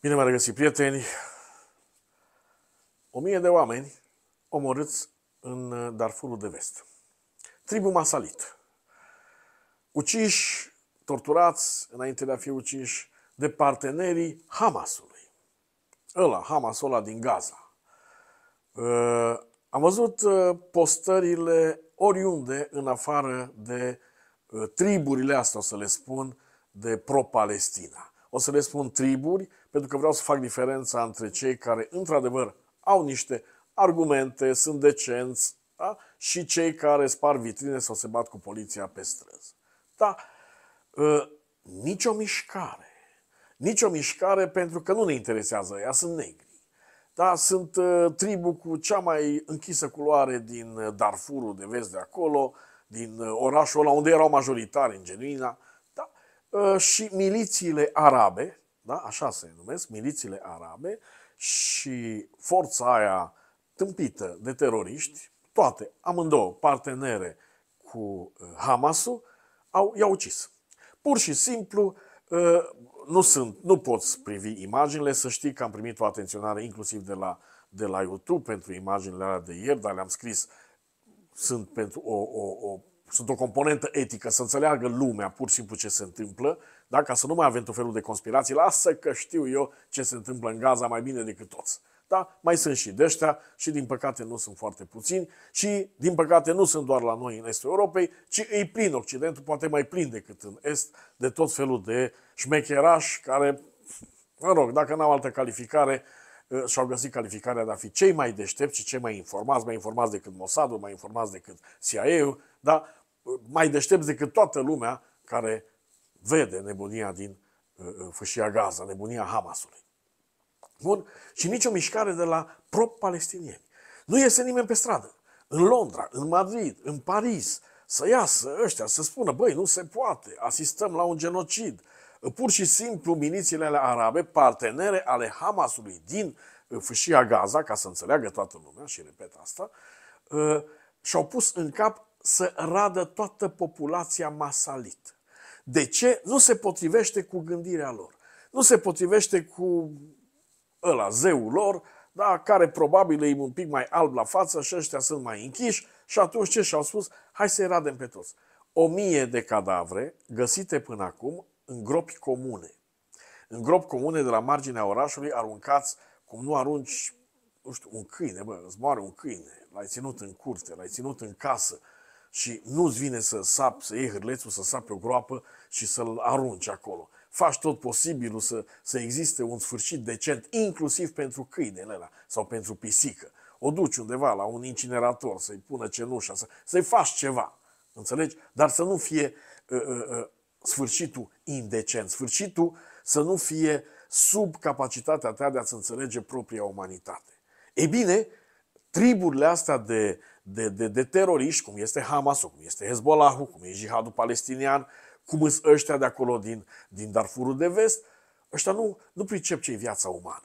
Bine m-a regăsit, prieteni! O mie de oameni omorâți în uh, Darfurul de vest. Tribul Masalit. Uciși, torturați, înainte de a fi uciși, de partenerii Hamasului. Ăla, Hamasul ăla din Gaza. Uh, am văzut uh, postările oriunde, în afară de triburile astea, o să le spun, de pro-Palestina. O să le spun triburi pentru că vreau să fac diferența între cei care, într-adevăr, au niște argumente, sunt decenți, da? și cei care spar vitrine sau se bat cu poliția pe străzi. Da, uh, ă, nicio mișcare. Nicio mișcare pentru că nu ne interesează, ea sunt negri. Da, sunt uh, tribul cu cea mai închisă culoare din ă, Darfurul de vest de acolo, din uh, orașul ăla unde erau majoritari în Genuina, da? și milițiile arabe, da? așa se numesc, milițiile arabe și forța aia tâmpită de teroriști, toate, amândouă, partenere cu uh, Hamasul, au, i-au ucis. Pur și simplu, uh, nu, sunt, nu poți privi imaginile, să știi că am primit o atenționare inclusiv de la, de la YouTube pentru imaginile alea de ieri, dar le-am scris, sunt pentru o, o, o, sunt o componentă etică, să înțeleagă lumea pur și simplu ce se întâmplă, da? ca să nu mai avem tot felul de conspirații, lasă că știu eu ce se întâmplă în Gaza mai bine decât toți. Da? Mai sunt și de și din păcate nu sunt foarte puțini și din păcate nu sunt doar la noi în estul Europei, ci îi plin Occidentul, poate mai plin decât în est, de tot felul de șmecherași care, mă rog, dacă n-au altă calificare, uh, și-au găsit calificarea de a fi cei mai deștepți și cei mai informați, mai informați decât Mossadul, mai informați decât CIA-ul, da? Uh, mai deștepți decât toată lumea care vede nebunia din uh, uh, fâșia Gaza, nebunia Hamasului. Bun? Și nicio mișcare de la pro-palestinieni. Nu iese nimeni pe stradă. În Londra, în Madrid, în Paris, să iasă ăștia, să spună, băi, nu se poate, asistăm la un genocid. Pur și simplu, milițiile ale arabe, partenere ale Hamasului din uh, fâșia Gaza, ca să înțeleagă toată lumea, și repet asta, și-au pus în cap să radă toată populația masalit. De ce? Nu se potrivește cu gândirea lor. Nu se potrivește cu ăla, zeul lor, da, care probabil e un pic mai alb la față și ăștia sunt mai închiși și atunci ce și-au spus? Hai să-i radem pe toți. O mie de cadavre găsite până acum în gropi comune. În gropi comune de la marginea orașului aruncați cum nu arunci, nu știu, un câine, bă, îți moare un câine, l-ai ținut în curte, l-ai ținut în casă, și nu-ți vine să sap, să iei hârlețul, să sapi o groapă și să-l arunci acolo. Faci tot posibilul să, să existe un sfârșit decent, inclusiv pentru câinele ăla sau pentru pisică. O duci undeva la un incinerator să-i pună cenușa, să, să-i faci ceva, înțelegi? Dar să nu fie uh, uh, uh, sfârșitul indecent, sfârșitul să nu fie sub capacitatea ta de a-ți înțelege propria umanitate. Ei bine, triburile astea de de, de, de teroriști, cum este Hamas, cum este Hezbollah, cum e jihadul palestinian, cum sunt ăștia de acolo din, din Darfurul de vest, ăștia nu, nu pricep ce e viața umană.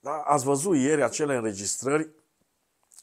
Da? Ați văzut ieri acele înregistrări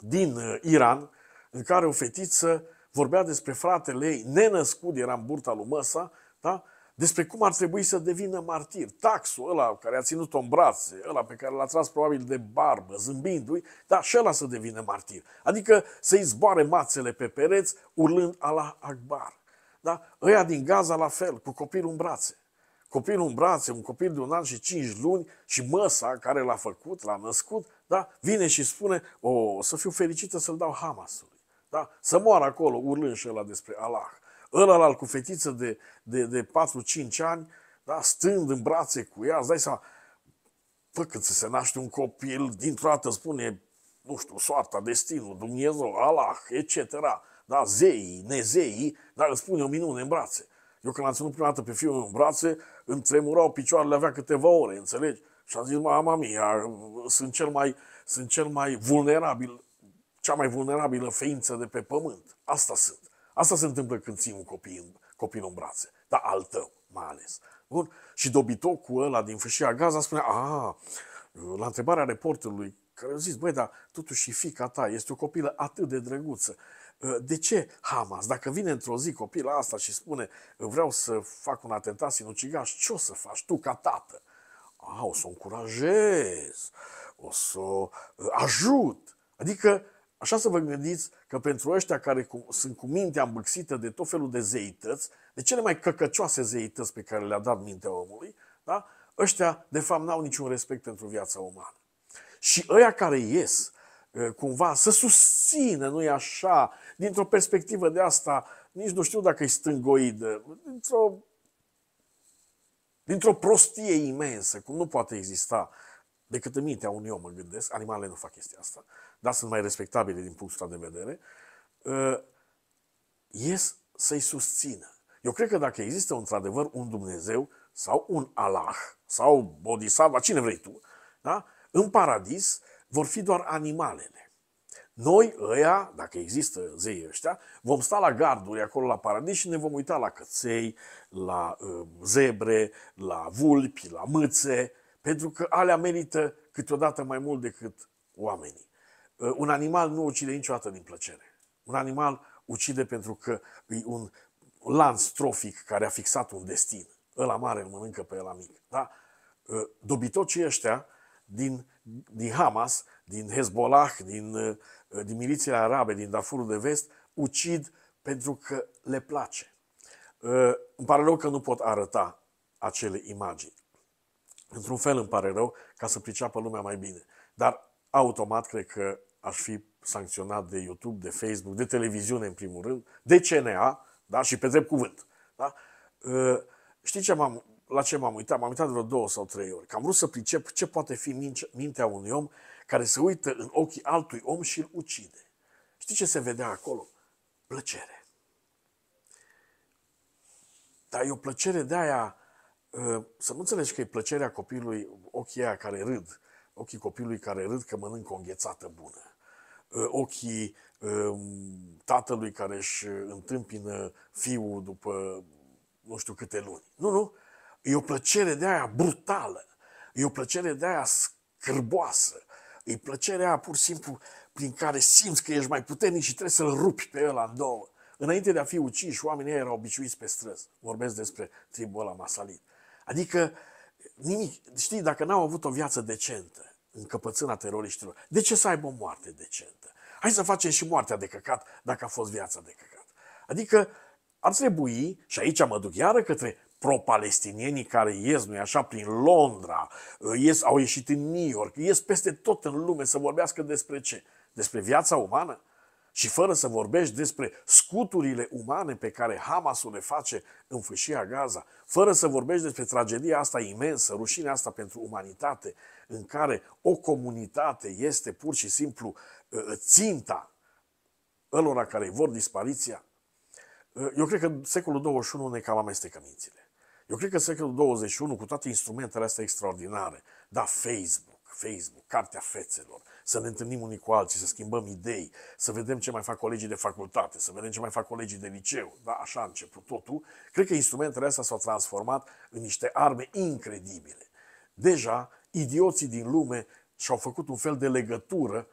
din uh, Iran, în care o fetiță vorbea despre fratele ei nenăscut, era în burta lui Măsa, da? despre cum ar trebui să devină martir. Taxul ăla care a ținut-o în brațe, ăla pe care l-a tras probabil de barbă, zâmbindu-i, da, și ăla să devină martir. Adică să-i zboare mațele pe pereți, urlând Allah Akbar. Da? Ăia din Gaza la fel, cu copilul în brațe. Copilul în brațe, un copil de un an și cinci luni și măsa care l-a făcut, l-a născut, da? vine și spune, o, să fiu fericită să-l dau Hamasului. Da? Să moară acolo urlând și ăla despre Allah ăla cu fetiță de, de, de 4-5 ani, da, stând în brațe cu ea, îți dai seama, pă, când se naște un copil, dintr-o dată spune, nu știu, soarta, destinul, Dumnezeu, Allah, etc., da, zeii, nezeii, dar îți spune o minune în brațe. Eu când am ținut prima dată pe fiul meu în brațe, îmi tremurau picioarele, avea câteva ore, înțelegi? Și am zis, mama mia, sunt cel mai, sunt cel mai vulnerabil, cea mai vulnerabilă ființă de pe pământ. Asta sunt. Asta se întâmplă când ții un copil în, copil în brațe, dar al tău, mai ales. Bun? Și dobitocul ăla din fâșia Gaza spune: a, la întrebarea reporterului, care a zis, băi, dar totuși și fica ta este o copilă atât de drăguță. Ă, de ce Hamas, dacă vine într-o zi copila asta și spune vreau să fac un atentat sinucigaș, ce o să faci tu ca tată? A, o să o încurajez, o să o ă, ajut. Adică Așa să vă gândiți că pentru ăștia care cu, sunt cu mintea îmbâxită de tot felul de zeități, de cele mai căcăcioase zeități pe care le-a dat mintea omului, da? ăștia de fapt n-au niciun respect pentru viața umană. Și ăia care ies eh, cumva să susțină, nu-i așa, dintr-o perspectivă de asta, nici nu știu dacă e stângoidă, dintr-o, dintr-o prostie imensă, cum nu poate exista decât în mintea unui om mă gândesc, animalele nu fac chestia asta, dar sunt mai respectabile din punctul ăsta de vedere, uh, ies să-i susțină. Eu cred că dacă există într-adevăr un Dumnezeu sau un Allah sau Bodhisattva, cine vrei tu, da? în paradis vor fi doar animalele. Noi, ăia, dacă există zeii ăștia, vom sta la garduri acolo la paradis și ne vom uita la căței, la uh, zebre, la vulpi, la mâțe, pentru că alea merită câteodată mai mult decât oamenii. Uh, un animal nu ucide niciodată din plăcere. Un animal ucide pentru că e un lanț trofic care a fixat un destin. Ăla mare îl mănâncă pe ăla mic. Da? Uh, dobitocii ăștia din, din Hamas, din Hezbollah, din, uh, din milițiile arabe, din Darfurul de vest, ucid pentru că le place. Îmi pare rău că nu pot arăta acele imagini. Într-un fel îmi pare rău ca să priceapă lumea mai bine. Dar automat cred că aș fi sancționat de YouTube, de Facebook, de televiziune în primul rând, de CNA, da? și pe drept cuvânt. Da? Ă, știi ce m-am, la ce m-am uitat? M-am uitat vreo două sau trei ori. Că am vrut să pricep ce poate fi mintea unui om care se uită în ochii altui om și îl ucide. Știi ce se vedea acolo? Plăcere. Dar e o plăcere de aia să nu înțelegi că e plăcerea copilului, ochii aia care râd, ochii copilului care râd că mănâncă o înghețată bună, uh, ochii um, tatălui care își întâmpină fiul după nu știu câte luni. Nu, nu. E o plăcere de aia brutală. E o plăcere de aia scârboasă. E plăcerea aia pur și simplu prin care simți că ești mai puternic și trebuie să-l rupi pe el în două. Înainte de a fi uciși, oamenii erau obișnuiți pe străzi. Vorbesc despre tribul ăla masalit. Adică, nimic, știi, dacă n-au avut o viață decentă în teroriștilor, de ce să aibă o moarte decentă? Hai să facem și moartea de căcat dacă a fost viața de căcat. Adică ar trebui, și aici mă duc iară către pro-palestinienii care ies, nu așa, prin Londra, ies, au ieșit în New York, ies peste tot în lume să vorbească despre ce? Despre viața umană? Și fără să vorbești despre scuturile umane pe care Hamas le face în fâșia Gaza, fără să vorbești despre tragedia asta imensă, rușinea asta pentru umanitate, în care o comunitate este pur și simplu ă, ă, ținta ălora care vor dispariția, ă, eu cred că secolul 21 ne cam amestecă mințile. Eu cred că secolul 21, cu toate instrumentele astea extraordinare, da, Facebook, Facebook, Cartea Fețelor, să ne întâlnim unii cu alții, să schimbăm idei, să vedem ce mai fac colegii de facultate, să vedem ce mai fac colegii de liceu. Da, așa a început totul. Cred că instrumentele astea s-au transformat în niște arme incredibile. Deja, idioții din lume și-au făcut un fel de legătură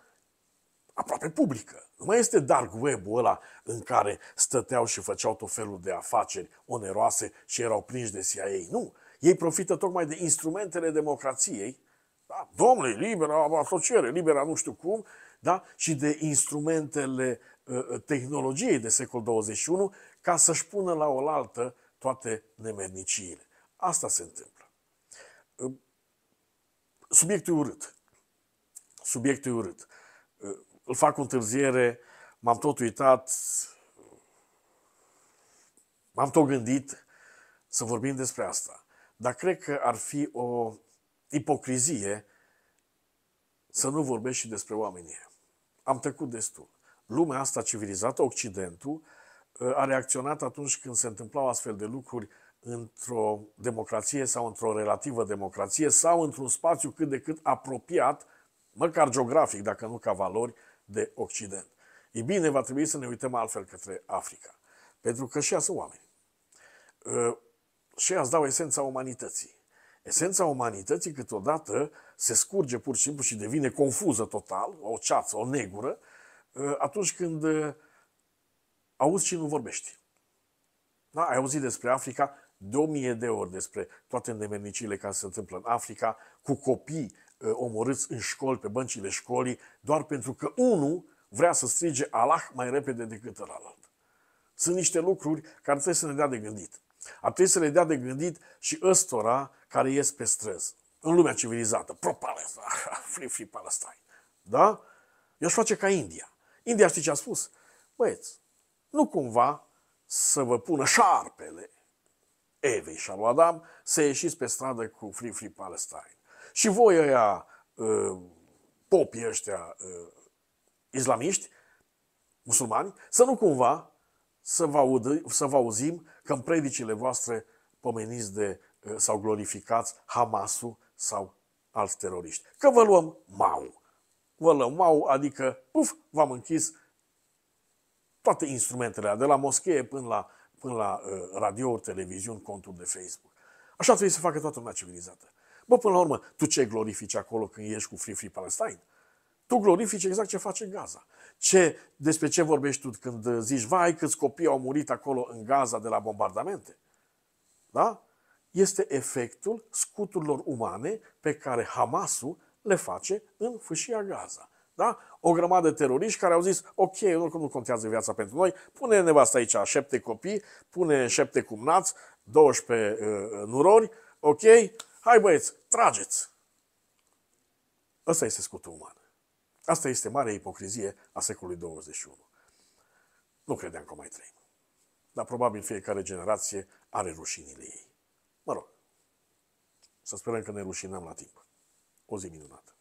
aproape publică. Nu mai este dark web-ul ăla în care stăteau și făceau tot felul de afaceri oneroase și erau prinși de CIA. Nu. Ei profită tocmai de instrumentele democrației da? Domnule, libera asociere, liberă nu știu cum, da? și de instrumentele uh, tehnologiei de secol 21 ca să-și pună la oaltă toate nemerniciile. Asta se întâmplă. Uh, subiectul e urât. Subiectul e urât. Uh, îl fac cu întârziere, m-am tot uitat, m-am tot gândit să vorbim despre asta. Dar cred că ar fi o ipocrizie să nu vorbești și despre oamenii. Am trecut destul. Lumea asta civilizată, Occidentul, a reacționat atunci când se întâmplau astfel de lucruri într-o democrație sau într-o relativă democrație sau într-un spațiu cât de cât apropiat, măcar geografic, dacă nu ca valori, de Occident. Ei bine, va trebui să ne uităm altfel către Africa. Pentru că și ea sunt oameni. Ă, și ea îți dau esența umanității. Esența umanității câteodată se scurge pur și simplu și devine confuză total, o ceață, o negură, ă, atunci când ă, auzi și nu vorbești. Da? Ai auzit despre Africa de o mie de ori, despre toate îndemerniciile care se întâmplă în Africa, cu copii ă, omorâți în școli, pe băncile școlii, doar pentru că unul vrea să strige Allah mai repede decât ălalt. Sunt niște lucruri care trebuie să ne dea de gândit. Ar trebui să le dea de gândit și ăstora care ies pe străzi, în lumea civilizată. Pro-Palestina, free-free Palestine. Da? Eu aș face ca India. India știi ce a spus? Băieți, nu cumva să vă pună șarpele Evei și lui Adam să ieșiți pe stradă cu Free Free Palestine. Și voi ăia, uh, popii ăștia uh, islamiști, musulmani, să nu cumva să vă, aud, să vă auzim că în predicile voastre pomeniți de eh, sau glorificați Hamasul sau alți teroriști. Că vă luăm mau. Vă luăm mau, adică, puf, v-am închis toate instrumentele, de la moschee până la, până la uh, radio, televiziuni, conturi de Facebook. Așa trebuie să facă toată lumea civilizată. Bă, până la urmă, tu ce glorifici acolo când ești cu Free Free Palestine? Tu glorifici exact ce face Gaza. Ce, despre ce vorbești tu când zici, vai, câți copii au murit acolo în Gaza de la bombardamente? Da? Este efectul scuturilor umane pe care Hamasul le face în fâșia Gaza. Da? O grămadă de teroriști care au zis, ok, nu, nu contează viața pentru noi, pune nevasta aici șapte copii, pune șapte cumnați, 12 uh, uh, nurori, ok, hai băieți, trageți! Ăsta este scutul uman. Asta este mare ipocrizie a secolului 21. Nu credeam că mai trăim. Dar probabil fiecare generație are rușinile ei. Mă rog, să sperăm că ne rușinăm la timp. O zi minunată!